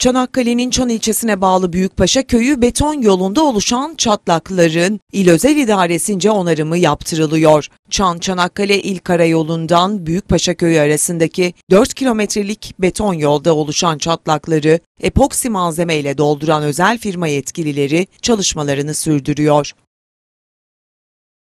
Çanakkale'nin Çan ilçesine bağlı Büyükpaşa köyü beton yolunda oluşan çatlakların il özel idaresince onarımı yaptırılıyor. Çan Çanakkale İl Karayolu'ndan Büyükpaşa köyü arasındaki 4 kilometrelik beton yolda oluşan çatlakları epoksi malzeme ile dolduran özel firma yetkilileri çalışmalarını sürdürüyor.